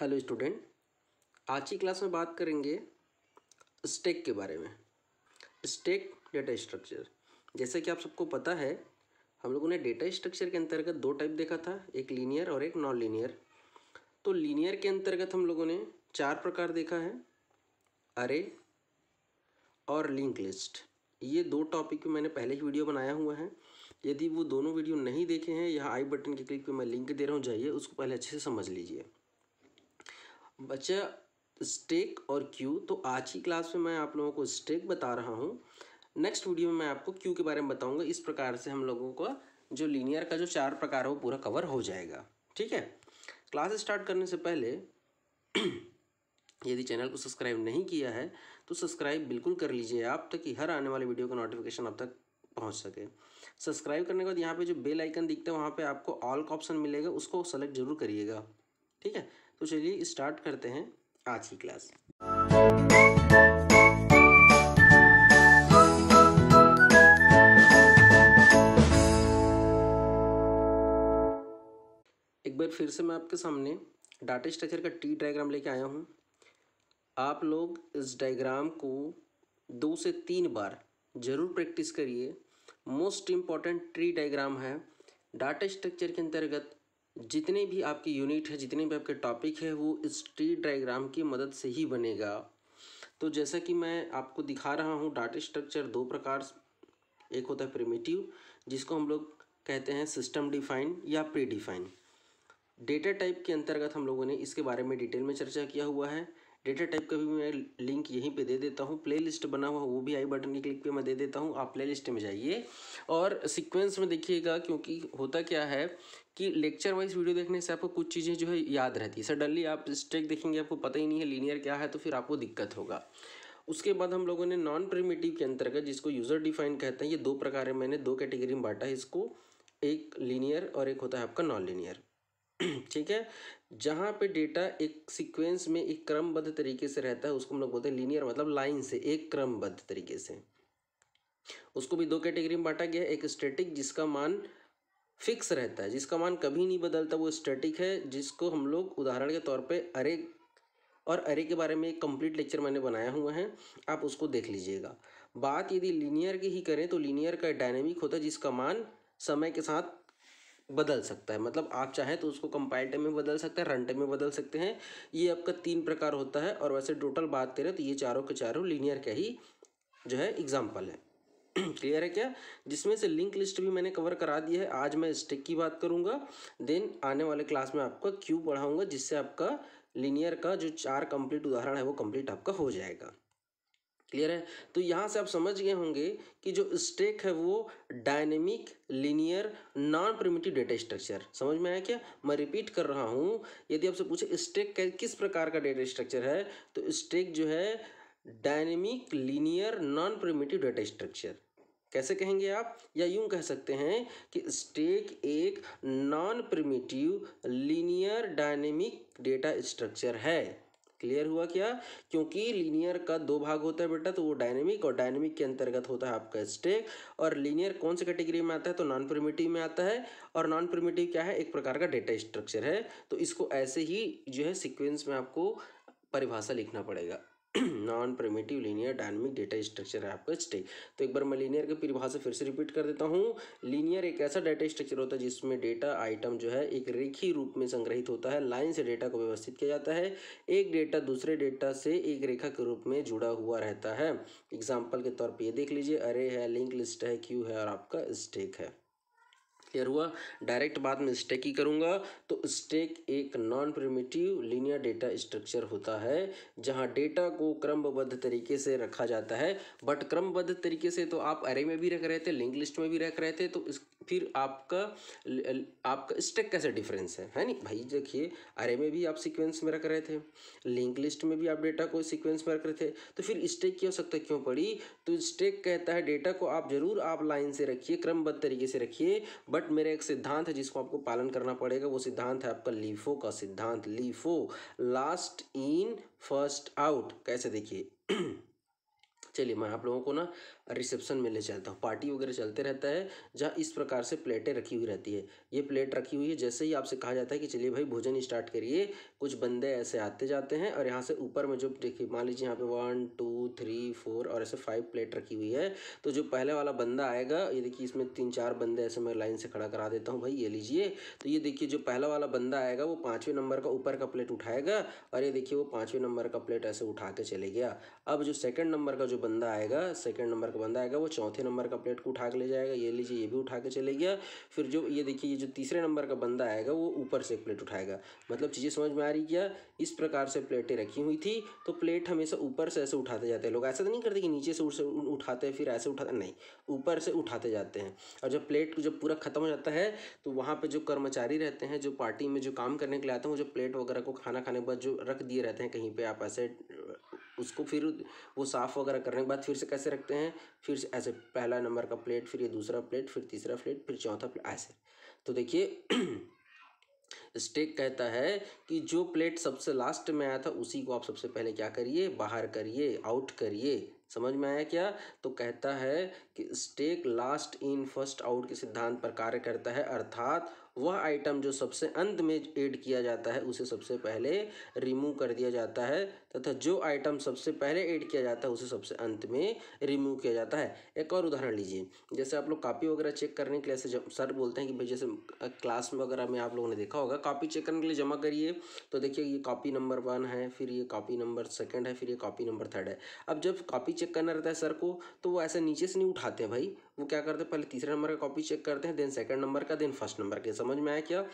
hello student आज की class में बात करेंगे स्टेक के बारे में स्टेक डेटा स्ट्रक्चर जैसे कि आप सबको पता है हम लोगों ने डेटा स्ट्रक्चर के अंतर्गत दो टाइप देखा था एक लीनियर और एक नॉन लीनियर तो लीनियर के अंतर्गत हम लोगों ने चार प्रकार देखा है अरे और लिंक लिस्ट ये दो टॉपिक पर मैंने पहले ही वीडियो बनाया हुआ है यदि वो दोनों वीडियो नहीं देखे हैं यहाँ आई बटन के क्लिक पर मैं लिंक दे रहा हूँ जाइए उसको पहले अच्छे से समझ लीजिए बच्चा स्टेक और क्यू तो आज की क्लास में मैं आप लोगों को स्टेक बता रहा हूँ नेक्स्ट वीडियो में मैं आपको क्यू के बारे में बताऊँगा इस प्रकार से हम लोगों का जो लीनियर का जो चार प्रकार है वो पूरा कवर हो जाएगा ठीक है क्लास स्टार्ट करने से पहले यदि चैनल को सब्सक्राइब नहीं किया है तो सब्सक्राइब बिल्कुल कर लीजिए आप ताकि हर आने वाले वीडियो का नोटिफिकेशन आप तक पहुंच सके सब्सक्राइब करने के बाद यहाँ पे जो बेल आइकन दिखता है वहाँ पे आपको ऑल का ऑप्शन मिलेगा उसको सेलेक्ट जरूर करिएगा ठीक है तो चलिए स्टार्ट करते हैं आज की क्लास एक बार फिर से मैं आपके सामने डाटा स्ट्रक्चर का टी डायग्राम लेके आया हूँ आप लोग इस डायग्राम को दो से तीन बार ज़रूर प्रैक्टिस करिए मोस्ट इम्पॉर्टेंट ट्री डायग्राम है डाटा स्ट्रक्चर के अंतर्गत जितने भी आपकी यूनिट है जितने भी आपके टॉपिक है वो इस ट्री डायग्राम की मदद से ही बनेगा तो जैसा कि मैं आपको दिखा रहा हूँ डाटा स्ट्रक्चर दो प्रकार एक होता है प्रिमिटिव जिसको हम लोग कहते हैं सिस्टम डिफाइन या प्री डिफाइन डेटा टाइप के अंतर्गत हम लोगों ने इसके बारे में डिटेल में चर्चा किया हुआ है डेटा टाइप का भी मैं लिंक यहीं पे दे देता हूँ प्लेलिस्ट बना हुआ वो भी आई बटन के क्लिक पे मैं दे देता हूँ आप प्लेलिस्ट में जाइए और सीक्वेंस में देखिएगा क्योंकि होता क्या है कि लेक्चर वाइज वीडियो देखने से आपको कुछ चीज़ें जो है याद रहती है सडनली आप स्टेक देखेंगे आपको पता ही नहीं है लीनियर क्या है तो फिर आपको दिक्कत होगा उसके बाद हम लोगों ने नॉन प्रिमेटिव के अंतर्गत जिसको यूज़र डिफाइन कहते हैं ये दो प्रकार है मैंने दो कैटेगरी में बांटा है इसको एक लीनियर और एक होता है आपका नॉन लीनियर ठीक है जहाँ पे डेटा एक सीक्वेंस में एक क्रमबद्ध तरीके से रहता है उसको हम लोग बोलते हैं लीनियर मतलब लाइन से एक क्रमबद्ध तरीके से उसको भी दो कैटेगरी में बांटा गया है एक स्टैटिक जिसका मान फिक्स रहता है जिसका मान कभी नहीं बदलता वो स्टैटिक है जिसको हम लोग उदाहरण के तौर पर अरे और अरे के बारे में एक कंप्लीट लेक्चर मैंने बनाया हुआ है आप उसको देख लीजिएगा बात यदि लीनियर की ही करें तो लीनियर का डायनेमिक होता है जिसका मान समय के साथ बदल सकता है मतलब आप चाहें तो उसको कंपाइल टाइम में बदल सकते हैं रन टाइम में बदल सकते हैं ये आपका तीन प्रकार होता है और वैसे टोटल बात करें तो ये चारों के चारों लीनियर का ही जो है एग्जाम्पल है क्लियर है क्या जिसमें से लिंक लिस्ट भी मैंने कवर करा दी है आज मैं स्टिक की बात करूंगा देन आने वाले क्लास में आपका क्यू पढ़ाऊंगा जिससे आपका लीनियर का जो चार कंप्लीट उदाहरण है वो कंप्लीट आपका हो जाएगा क्लियर है तो यहाँ से आप समझ गए होंगे कि जो स्टेक है वो dynamic linear non primitive data structure समझ में आया क्या मैं रिपीट कर रहा हूँ यदि आपसे पूछे स्टेक किस प्रकार का डेटा स्ट्रक्चर है तो स्टेक जो है dynamic linear non primitive data structure कैसे कहेंगे आप या यूं कह सकते हैं कि स्टेक एक non primitive linear dynamic data structure है क्लियर हुआ क्या क्योंकि लीनियर का दो भाग होता है बेटा तो वो डायनेमिक और डायनेमिक के अंतर्गत होता है आपका स्टेक और लीनियर कौन से कैटेगरी में आता है तो नॉन प्रिमेटिव में आता है और नॉन प्रिमेटिव क्या है एक प्रकार का डेटा स्ट्रक्चर है तो इसको ऐसे ही जो है सिक्वेंस में आपको परिभाषा लिखना पड़ेगा non primitive linear dynamic data structure है आपका स्टेक तो एक बार मैं लीनियर की परिभाषा फिर से रिपीट कर देता हूँ लीनियर एक ऐसा डाटा स्ट्रक्चर होता है जिसमें डेटा आइटम जो है एक रेखी रूप में संग्रहित होता है लाइन से डेटा को व्यवस्थित किया जाता है एक डेटा दूसरे डेटा से एक रेखा के रूप में जुड़ा हुआ रहता है एग्जाम्पल के तौर पर ये देख लीजिए अरे है लिंक लिस्ट है क्यू है और आपका स्टेक है क्लियर हुआ डायरेक्ट बाद में स्टेक ही करूँगा तो स्टेक एक non primitive linear data structure होता है जहाँ डेटा को क्रमबद्ध तरीके से रखा जाता है बट क्रमबद्ध तरीके से तो आप अरे में भी रख रहे थे लिंक लिस्ट में भी रख रहे थे तो इस फिर आपका आपका स्टेक कैसे डिफरेंस है है नहीं भाई देखिए अरे में भी आप सीक्वेंस में रख रहे थे लिंक लिस्ट में भी आप डेटा को सीक्वेंस में रख रहे थे तो फिर स्टेक की आवश्यकता क्यों पड़ी तो स्टेक कहता है डेटा को आप जरूर आप लाइन से रखिए क्रमबद्ध तरीके से रखिए बट बट मेरा एक सिद्धांत है जिसको आपको पालन करना पड़ेगा वो सिद्धांत है आपका लीफो का सिद्धांत LIFO last in first out कैसे देखिए चलिए मैं आप लोगों को ना रिसेप्शन में ले चलता हूँ पार्टी वगैरह चलते रहता है जहाँ इस प्रकार से प्लेटें रखी हुई रहती है ये प्लेट रखी हुई है जैसे ही आपसे कहा जाता है कि चलिए भाई भोजन स्टार्ट करिए कुछ बंदे ऐसे आते जाते हैं और यहाँ से ऊपर में जो देखिए मान लीजिए यहाँ पे वन टू थ्री फोर और ऐसे फाइव प्लेट रखी हुई है तो जो पहले वाला बंदा आएगा ये देखिए इसमें तीन चार बंदे ऐसे मैं लाइन से खड़ा करा देता हूँ भाई ये लीजिए तो ये देखिए जो पहला वाला बंदा आएगा वो पाँचवें नंबर का ऊपर का प्लेट उठाएगा और ये देखिए वो पाँचवें नंबर का प्लेट ऐसे उठा के चले गया अब जो सेकेंड नंबर का जो बंदा आएगा सेकेंड नंबर का बंदा आएगा वो चौथे नंबर का प्लेट को उठा के ले जाएगा ये लीजिए ये भी उठा के चले गया फिर जो ये देखिए ये जो तीसरे नंबर का बंदा आएगा वो ऊपर से एक प्लेट उठाएगा मतलब चीज़ें समझ में आ जारी किया इस प्रकार से प्लेटें रखी हुई थी तो प्लेट हमेशा ऊपर से ऐसे उठाते जाते हैं लोग ऐसा तो नहीं करते कि नीचे से उठ उठाते फिर ऐसे उठाते नहीं ऊपर से उठाते जाते हैं और जब प्लेट जब पूरा ख़त्म हो जाता है तो वहाँ पर जो कर्मचारी रहते हैं जो पार्टी में जो काम करने के लिए आते हैं वो जो प्लेट वगैरह को खाना खाने के बाद जो रख दिए रहते हैं कहीं पर आप ऐसे उसको फिर वो साफ़ वगैरह करने के बाद फिर से कैसे रखते हैं फिर ऐसे पहला नंबर का प्लेट फिर ये दूसरा प्लेट फिर तीसरा प्लेट फिर चौथा प्लेट ऐसे तो देखिए स्टेक कहता है कि जो प्लेट सबसे लास्ट में आया था उसी को आप सबसे पहले क्या करिए बाहर करिए आउट करिए समझ में आया क्या तो कहता है कि stack last in first out के सिद्धांत पर कार्य करता है अर्थात वह आइटम जो सबसे अंत में ऐड किया जाता है उसे सबसे पहले रिमूव कर दिया जाता है तथा जो आइटम सबसे पहले ऐड किया जाता है उसे सबसे अंत में रिमूव किया जाता है एक और उदाहरण लीजिए जैसे आप लोग कापी वगैरह चेक करने के लिए ऐसे जब सर बोलते हैं कि भाई जैसे क्लास वगैरह में आप लोगों ने देखा होगा कापी चेक करने के लिए जमा करिए तो देखिए ये कापी नंबर वन है फिर ये कापी नंबर सेकेंड है फिर ये कापी नंबर थर्ड है अब जब कापी चेक करना रहता है सर को तो वो ऐसे नीचे से नहीं उठाते भाई वो क्या करते हैं पहले तीसरे नंबर का कॉपी चेक करते हैं देन सेकंड नंबर का देन फर्स्ट नंबर के समझ में आया क्या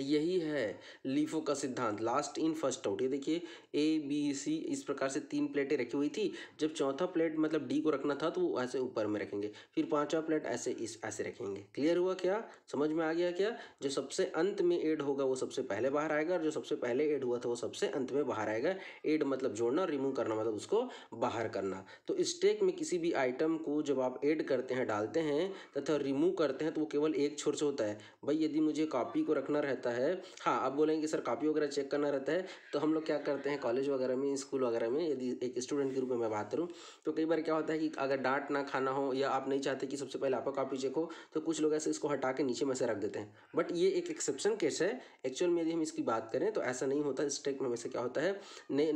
यही है लीफो का सिद्धांत लास्ट इन फर्स्ट आउट ये देखिए ए बी सी इस प्रकार से तीन प्लेटें रखी हुई थी जब चौथा प्लेट मतलब डी को रखना था तो वो ऐसे ऊपर में रखेंगे फिर पांचवा प्लेट ऐसे इस ऐसे रखेंगे क्लियर हुआ क्या समझ में आ गया क्या जो सबसे अंत में एड होगा वो सबसे पहले बाहर आएगा और जो सबसे पहले एड हुआ था वो सबसे अंत में बाहर आएगा एड मतलब जोड़ना और रिमूव करना मतलब उसको बाहर करना तो स्टेक में किसी भी आइटम को जब आप एड करते हैं डालते हैं तथा रिमूव करते हैं तो वो केवल एक छोर से होता है भाई यदि मुझे कॉपी को रखना रहता रहता है हाँ आप बोलेंगे सर कापी वगैरह चेक करना रहता है तो हम लोग क्या करते हैं कॉलेज वगैरह में स्कूल वगैरह में यदि एक स्टूडेंट के रूप में मैं बात करूँ तो कई बार क्या होता है कि अगर डांट ना खाना हो या आप नहीं चाहते कि सबसे पहले आपका कापी चेक हो तो कुछ लोग ऐसे इसको हटा के नीचे में से रख देते हैं बट ये एक एक्सेप्शन केस है एक्चुअल में यदि हम इसकी बात करें तो ऐसा नहीं होता स्टेक में वैसे क्या होता है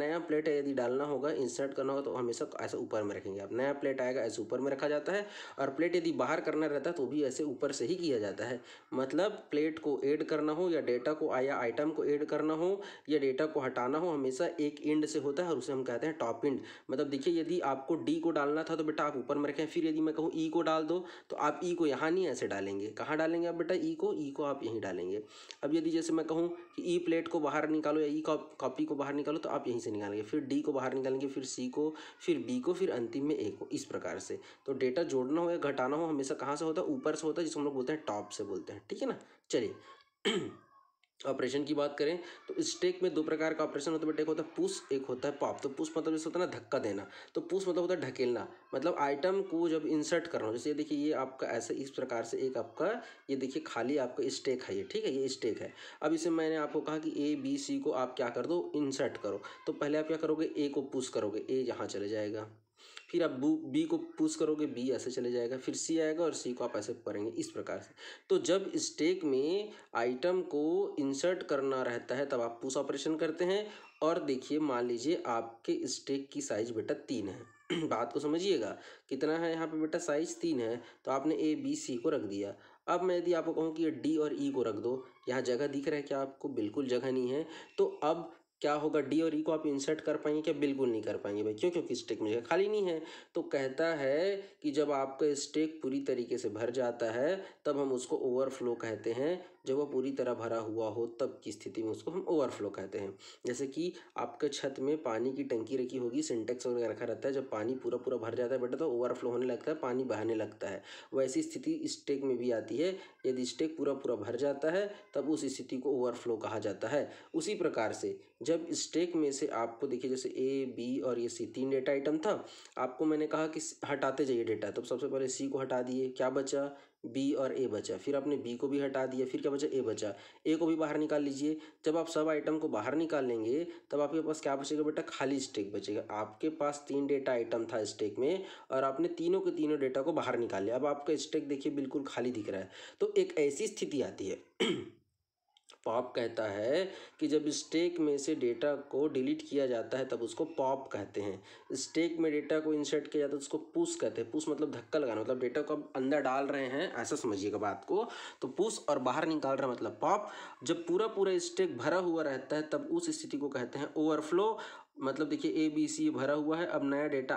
नया प्लेट यदि डालना होगा इंसर्ट करना होगा तो हमेशा ऐसे ऊपर में रखेंगे आप नया प्लेट आएगा ऐसे ऊपर में रखा जाता है और प्लेट यदि बाहर करना रहता है तो भी ऐसे ऊपर से ही किया जाता है मतलब प्लेट को एड करना हो या डेटा को आया आइटम को ऐड करना हो या डेटा को हटाना हो हमेशा एक इंड से होता है और उसे हम कहते हैं टॉप इंड मतलब देखिए यदि आपको डी को डालना था तो बेटा आप ऊपर में रखें फिर यदि मैं कहूँ ई e को डाल दो तो आप ई e को यहाँ नहीं ऐसे डालेंगे कहाँ डालेंगे आप बेटा ई e को ई को आप यहीं डालेंगे अब यदि जैसे मैं कहूँ कि ई प्लेट को बाहर निकालो या ई कॉपी को बाहर निकालो तो आप यहीं से निकालेंगे फिर डी को बाहर निकालेंगे फिर सी को फिर बी को फिर अंतिम में ए को इस प्रकार से तो डेटा जोड़ना हो या घटाना हो हमेशा कहाँ से होता है ऊपर से होता है जिसको हम लोग बोलते हैं टॉप से बोलते हैं ठीक है ना चलिए ऑपरेशन की बात करें तो स्टेक में दो प्रकार का ऑपरेशन होता है बेटे एक होता है पुश एक होता है पॉप तो पुश मतलब जैसे होता है ना धक्का देना तो पुश मतलब होता है ढकेलना मतलब आइटम को जब इंसर्ट करना जैसे ये देखिए ये आपका ऐसे इस प्रकार से एक आपका ये देखिए खाली आपका स्टेक है ये ठीक है ये स्टेक है अब इसे मैंने आपको कहा कि ए बी सी को आप क्या कर दो इंसर्ट करो तो पहले आप क्या करोगे ए को पुश करोगे ए यहाँ चले जाएगा फिर आप बू बी को पुश करोगे बी ऐसे चले जाएगा फिर सी आएगा और सी को आप ऐसे करेंगे इस प्रकार से तो जब स्टेक में आइटम को इंसर्ट करना रहता है तब आप पुश ऑपरेशन करते हैं और देखिए मान लीजिए आपके स्टेक की साइज़ बेटा तीन है बात को समझिएगा कितना है यहाँ पे बेटा साइज तीन है तो आपने ए बी सी को रख दिया अब मैं यदि आपको कहूँ कि ये डी और ई e को रख दो यहाँ जगह दिख रहा है क्या आपको बिल्कुल जगह नहीं है तो अब क्या होगा डी और ई e को आप इंसर्ट कर पाएंगे क्या बिल्कुल नहीं कर पाएंगे भाई क्यों क्योंकि स्टेक में खाली नहीं है तो कहता है कि जब आपका स्टेक पूरी तरीके से भर जाता है तब हम उसको ओवरफ्लो कहते हैं जब वो पूरी तरह भरा हुआ हो तब की स्थिति में उसको हम ओवरफ्लो कहते हैं जैसे कि आपके छत में पानी की टंकी रखी होगी सिंटेक्स वगैरह रखा रहता है जब पानी पूरा पूरा भर जाता है बेटा तो ओवरफ्लो होने लगता है पानी बहाने लगता है वैसी स्थिति स्टेक में भी आती है यदि स्टेक पूरा पूरा भर जाता है तब उस स्थिति को ओवरफ्लो कहा जाता है उसी प्रकार से जब स्टेक में से आपको देखिए जैसे ए बी और ये सी तीन डेटा आइटम था आपको मैंने कहा कि हटाते जाइए डेटा तब सबसे पहले सी को हटा दिए क्या बचा बी और ए बचा फिर आपने बी को भी हटा दिया फिर क्या बचा ए बचा ए को भी बाहर निकाल लीजिए जब आप सब आइटम को बाहर निकाल लेंगे तब आपके पास क्या बचेगा बेटा खाली स्टेक बचेगा आपके पास तीन डेटा आइटम था स्टेक में और आपने तीनों के तीनों डेटा को बाहर निकाल लिया अब आपका स्टेक देखिए बिल्कुल खाली दिख रहा है तो एक ऐसी स्थिति आती है पॉप कहता है कि जब स्टेक में से डेटा को डिलीट किया जाता है तब उसको पॉप कहते हैं स्टेक में डेटा को इंसर्ट किया जाता है तो उसको पुश कहते हैं पुश मतलब धक्का लगाना मतलब डेटा को अब अंदर डाल रहे हैं ऐसा समझिएगा बात को तो पुश और बाहर निकाल रहा मतलब पॉप जब पूरा पूरा स्टेक भरा हुआ रहता है तब उस स्थिति को कहते हैं ओवरफ्लो मतलब देखिए ए बी सी भरा हुआ है अब नया डेटा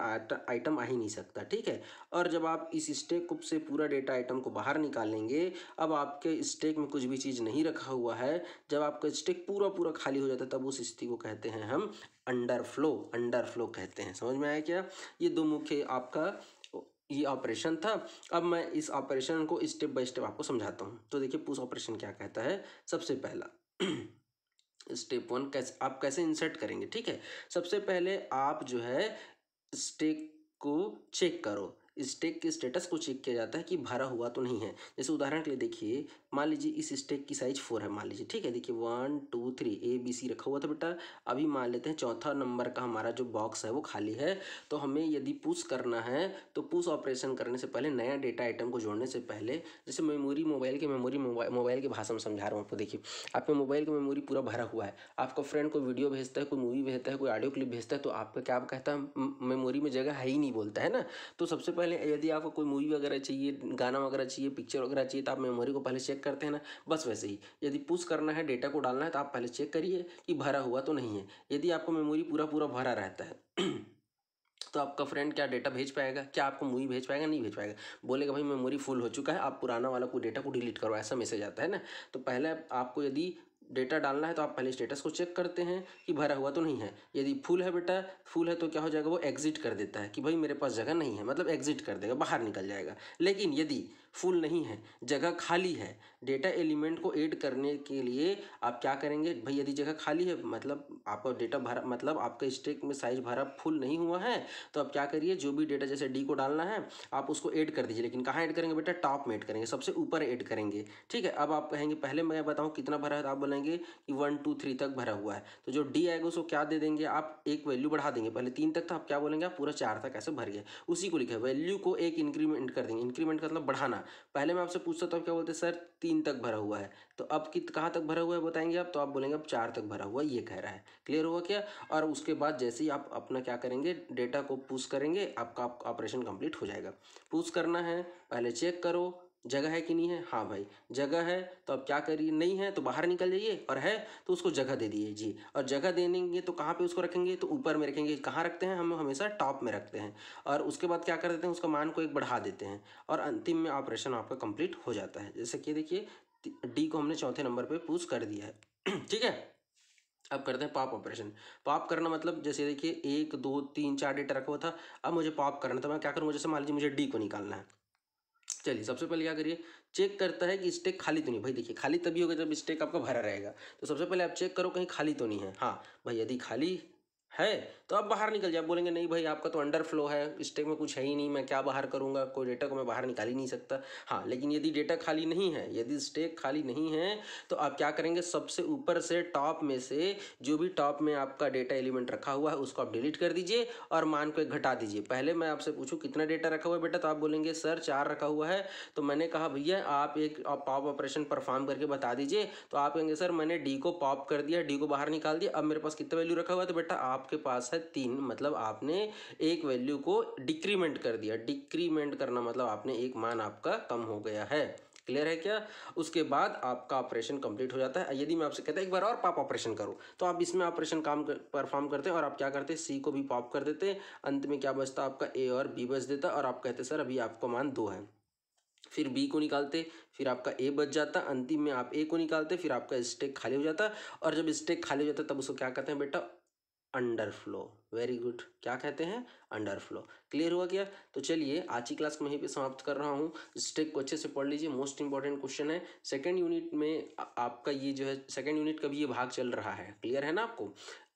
आइटम आ ही नहीं सकता ठीक है और जब आप इस स्टेक से पूरा डेटा आइटम को बाहर निकालेंगे अब आपके स्टेक में कुछ भी चीज़ नहीं रखा हुआ है जब आपका स्टेक पूरा पूरा खाली हो जाता है तब उस स्थिति को कहते हैं हम अंडर फ्लो अंडर फ्लो कहते हैं समझ में आया क्या ये दो मुख्य आपका ये ऑपरेशन था अब मैं इस ऑपरेशन को स्टेप बाय स्टेप आपको समझाता हूँ तो देखिए पूछ ऑपरेशन क्या कहता है सबसे पहला स्टेप वन कैसे आप कैसे इंसर्ट करेंगे ठीक है सबसे पहले आप जो है स्टेक को चेक करो स्टेक के स्टेटस को चेक किया जाता है कि भरा हुआ तो नहीं है जैसे उदाहरण के लिए देखिए मान लीजिए इस स्टेक की साइज फोर है मान लीजिए ठीक है देखिए one two three A B C रखा हुआ था बेटा अभी मान लेते हैं चौथा नंबर का हमारा जो बॉक्स है वो खाली है तो हमें यदि पुश करना है तो पुश ऑपरेशन करने से पहले नया डेटा आइटम को जोड़ने से पहले जैसे मेमोरी मोबाइल के मेमोरी मोबाइल के भाषा में समझा रहा हूँ आपको देखिए आपके मोबाइल का मेमोरी पूरा भरा हुआ है आपका फ्रेंड कोई वीडियो भेजता है कोई मूवी भेजता है कोई ऑडियो क्लिप भेजता है तो आपका क्या कहता है मेमोरी में जगह है ही नहीं बोलता है ना तो सबसे पहले यदि आपको कोई मूवी वगैरह चाहिए गाना वगैरह चाहिए पिक्चर वगैरह चाहिए तो आप मेमोरी को पहले चेक चेक करते हैं ना बस वैसे ही यदि पुश करना है डेटा को डालना है तो आप पहले चेक करिए कि भरा हुआ तो नहीं है यदि आपको मेमोरी पूरा पूरा भरा रहता है तो आपका फ्रेंड क्या डेटा भेज पाएगा क्या आपको मूवी भेज पाएगा नहीं भेज पाएगा बोलेगा भाई मेमोरी फुल हो चुका है आप पुराना वाला कोई डेटा को डिलीट करो ऐसा मैसेज आता है ना तो पहले आपको यदि डेटा डालना है तो आप पहले स्टेटस को चेक करते हैं कि भरा हुआ तो नहीं है यदि फुल है बेटा फुल है तो क्या हो जाएगा वो एग्जिट कर देता है कि भाई मेरे पास जगह नहीं है मतलब एग्जिट कर देगा बाहर निकल जाएगा लेकिन यदि फुल नहीं है जगह खाली है डेटा एलिमेंट को ऐड करने के लिए आप क्या करेंगे भाई यदि जगह खाली है मतलब आपका डेटा भरा मतलब आपका स्टेक में साइज भरा फुल नहीं हुआ है तो आप क्या करिए जो भी डेटा जैसे डी को डालना है आप उसको ऐड कर दीजिए लेकिन कहाँ ऐड करेंगे बेटा टॉप में ऐड करेंगे सबसे ऊपर ऐड करेंगे ठीक है अब आप कहेंगे पहले मैं बताऊँ कितना भरा है तो आप बोलेंगे कि वन टू थ्री तक भरा हुआ है तो जो डी आएगा उसको क्या दे देंगे आप एक वैल्यू बढ़ा देंगे पहले तीन तक था आप क्या बोलेंगे आप पूरा चार तक ऐसे भर गए उसी को लिखे वैल्यू को एक इंक्रीमेंट कर देंगे इंक्रीमेंट का मतलब बढ़ाना पहले मैं आपसे पूछता था आप क्या बोलते सर तीन तीन तक भरा हुआ है तो अब कित कहाँ तक भरा हुआ है बताएंगे आप तो आप बोलेंगे अब चार तक भरा हुआ है ये कह रहा है क्लियर हुआ क्या और उसके बाद जैसे ही आप अपना क्या करेंगे डेटा को पुश करेंगे आपका ऑपरेशन कंप्लीट हो जाएगा पुश करना है पहले चेक करो जगह है कि नहीं है हाँ भाई जगह है तो अब क्या करिए नहीं है तो बाहर निकल जाइए और है तो उसको जगह दे दीजिए जी और जगह देंगे तो कहाँ पे उसको रखेंगे तो ऊपर में रखेंगे कहाँ रखते हैं हम हमेशा टॉप में रखते हैं और उसके बाद क्या कर देते हैं उसका मान को एक बढ़ा देते हैं और अंतिम में ऑपरेशन आपका कंप्लीट हो जाता है जैसे कि देखिए डी को हमने चौथे नंबर पर पूछ कर दिया है ठीक है अब करते हैं पॉप ऑपरेशन पॉप करना मतलब जैसे देखिए एक दो तीन चार डेटा रखा हुआ था अब मुझे पॉप करना था मैं क्या करूँ जैसे मान लीजिए मुझे डी को निकालना है चलिए सबसे पहले क्या करिए चेक करता है कि स्टेक खाली तो नहीं भाई देखिए खाली तभी होगा जब स्टेक आपका भरा रहेगा तो सबसे पहले आप चेक करो कहीं खाली तो नहीं है हाँ भाई यदि खाली है तो आप बाहर निकल जाए बोलेंगे नहीं भाई आपका तो अंडर फ्लो है स्टेक में कुछ है ही नहीं मैं क्या बाहर करूँगा कोई डेटा को मैं बाहर निकाल ही नहीं सकता हाँ लेकिन यदि डेटा खाली नहीं है यदि स्टेक खाली नहीं है तो आप क्या करेंगे सबसे ऊपर से टॉप में से जो भी टॉप में आपका डेटा एलिमेंट रखा हुआ है उसको आप डिलीट कर दीजिए और मान को घटा दीजिए पहले मैं आपसे पूछूँ कितना डेटा रखा हुआ है बेटा तो आप बोलेंगे सर चार रखा हुआ है तो मैंने कहा भैया आप एक पॉप ऑपरेशन परफॉर्म करके बता दीजिए तो आप कहेंगे सर मैंने डी को पॉप कर दिया डी को बाहर निकाल दिया अब मेरे पास कितना वैल्यू रखा हुआ है तो बेटा आप आपके पास है तीन मतलब आपने एक वैल्यू को डिक्रीमेंट कर दिया डिक्रीमेंट करना मतलब आपने एक मान आपका कम हो गया है क्लियर है क्या उसके बाद आपका ऑपरेशन कंप्लीट हो जाता है यदि मैं आपसे कहता हूँ एक बार और पॉप ऑपरेशन करो तो आप इसमें ऑपरेशन काम कर, परफॉर्म करते हैं और आप क्या करते हैं सी को भी पॉप कर देते हैं अंत में क्या बचता आपका ए और बी बच देता और आप कहते सर अभी आपको मान दो है फिर बी को निकालते फिर आपका ए बच जाता अंतिम में आप ए को निकालते फिर आपका स्टेक खाली हो जाता और जब स्टेक खाली हो जाता तब उसको क्या कहते हैं बेटा अंडर फ्लो वेरी गुड क्या कहते हैं अंडर फ्लो क्लियर हुआ क्या तो चलिए आज की क्लास को यहीं पे समाप्त कर रहा हूँ इस टेक को अच्छे से पढ़ लीजिए मोस्ट इंपॉर्टेंट क्वेश्चन है सेकेंड यूनिट में आपका ये जो है सेकेंड यूनिट का भी ये भाग चल रहा है क्लियर है ना आपको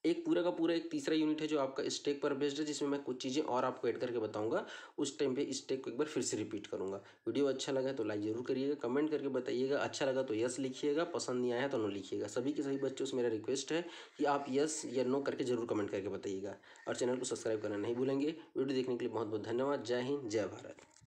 एक पूरा का पूरा एक तीसरा यूनिट है जो आपका स्टेक पर बेस्ड है जिसमें मैं कुछ चीज़ें और आपको ऐड करके बताऊंगा उस टाइम पे स्टेक को एक बार फिर से रिपीट करूंगा वीडियो अच्छा लगा तो लाइक जरूर करिएगा कमेंट करके बताइएगा अच्छा लगा तो यस लिखिएगा पसंद नहीं आया तो नो लिखिएगा सभी के सभी बच्चों से मेरा रिक्वेस्ट है कि आप यस या नो करके जरूर कमेंट करके बताइएगा और चैनल को सब्सक्राइब करना नहीं भूलेंगे वीडियो देखने के लिए बहुत बहुत धन्यवाद जय हिंद जय भारत